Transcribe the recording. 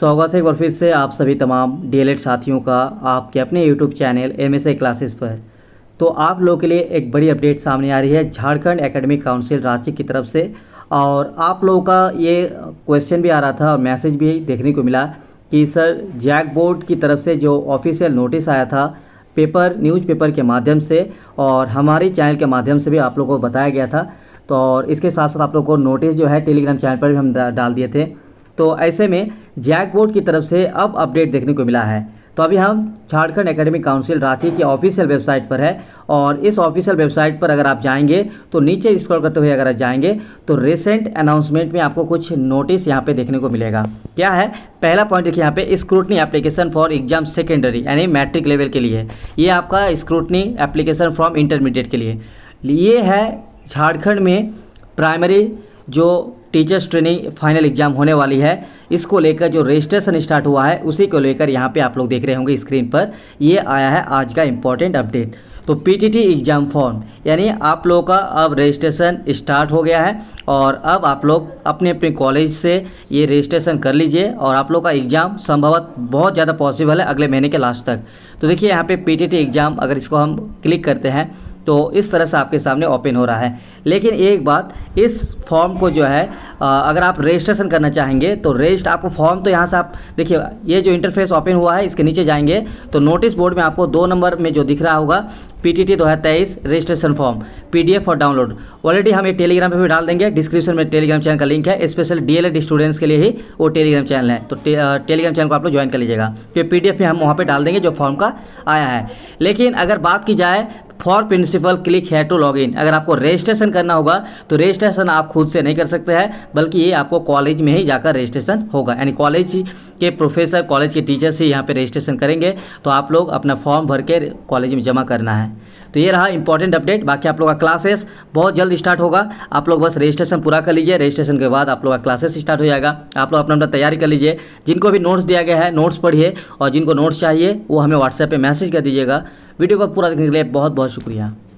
स्वागत है एक बार फिर से आप सभी तमाम डी साथियों का आपके अपने YouTube channel M S classes पर तो आप लोगों के लिए एक बड़ी अपडेट सामने आ रही है झारखंड एकेडमिक काउंसिल रांची की तरफ से और आप लोगों का ये क्वेश्चन भी आ रहा था और मैसेज भी देखने को मिला कि सर जैक बोर्ड की तरफ से जो ऑफिशियल नोटिस आया था पेपर न्यूज़पेपर के माध्यम से और हमारे चैनल के माध्यम से भी आप लोगों को बताया गया था तो और इसके साथ साथ आप लोग को नोटिस जो है टेलीग्राम चैनल पर भी हम डाल दिए थे तो ऐसे में जैक बोर्ड की तरफ से अब अपडेट देखने को मिला है तो अभी हम झारखंड एकेडमिक काउंसिल रांची की ऑफिशियल वेबसाइट पर है और इस ऑफिशियल वेबसाइट पर अगर आप जाएंगे तो नीचे स्क्रॉल करते हुए अगर आप जाएंगे तो रिसेंट अनाउंसमेंट में आपको कुछ नोटिस यहाँ पे देखने को मिलेगा क्या है पहला पॉइंट देखिए यहाँ पे scrutiny application for exam secondary यानी मैट्रिक लेवल के लिए ये आपका स्क्रूटनी एप्लीकेशन फॉर्म इंटरमीडिएट के लिए ये है झारखंड में प्राइमरी जो टीचर्स ट्रेनिंग फाइनल एग्जाम होने वाली है इसको लेकर जो रजिस्ट्रेशन स्टार्ट हुआ है उसी को लेकर यहाँ पे आप लोग देख रहे होंगे स्क्रीन पर ये आया है आज का इम्पोर्टेंट अपडेट तो पीटीटी एग्ज़ाम फॉर्म यानी आप लोगों का अब रजिस्ट्रेशन स्टार्ट हो गया है और अब आप लोग अपने अपने कॉलेज से ये रजिस्ट्रेशन कर लीजिए और आप लोग का एग्ज़ाम संभवत बहुत ज़्यादा पॉसिबल है अगले महीने के लास्ट तक तो देखिए यहाँ पे पीटीटी एग्ज़ाम अगर इसको हम क्लिक करते हैं तो इस तरह से आपके सामने ओपन हो रहा है लेकिन एक बात इस फॉर्म को जो है अगर आप रजिस्ट्रेशन करना चाहेंगे तो रजिस्ट आपको फॉर्म तो यहाँ से आप देखिए ये जो इंटरफेस ओपन हुआ है इसके नीचे जाएंगे तो नोटिस बोर्ड में आपको दो नंबर में जो दिख रहा होगा पी टी दो हज़ार तेईस रजिस्ट्रेशन फॉर्म पी डी एफ और डाउनलोड ऑलरेडी हम ये टेलीग्राम पे भी डाल देंगे डिस्क्रिप्शन में टेलीग्राम चैनल का लिंक है special D El Ed students के लिए ही वो टेलीग्राम चैनल है तो टे, टेलीग्राम चैनल को आप लोग ज्वाइन कर लीजिएगा क्योंकि पी डी एफ हम वहाँ पर डाल देंगे जो फॉर्म का आया है लेकिन अगर बात की जाए फॉर प्रिंसिपल क्लिक है टू लॉग इन अगर आपको रजिस्ट्रेशन करना होगा तो रजिस्ट्रेशन आप खुद से नहीं कर सकते हैं बल्कि ये आपको कॉलेज में ही जाकर रजिस्ट्रेशन होगा यानी कॉलेज के प्रोफेसर कॉलेज के टीचर से यहाँ पर रजिस्ट्रेशन करेंगे तो आप लोग अपना फॉर्म भर के कॉलेज में जमा करना है तो ये रहा इंपॉर्टेंट अपडेट बाकी आप लोग का क्लासेस बहुत जल्द स्टार्ट होगा आप लोग बस रजिस्ट्रेशन पूरा कर लीजिए रजिस्ट्रेशन के बाद आप लोग का क्लासेस स्टार्ट हो जाएगा आप लोग अपना अपना तैयारी कर लीजिए जिनको भी नोट्स दिया गया है नोट्स पढ़िए और जिनको नोट्स चाहिए वो हमें व्हाट्सएप पर मैसेज कर दीजिएगा वीडियो को पूरा देखने के लिए बहुत बहुत शुक्रिया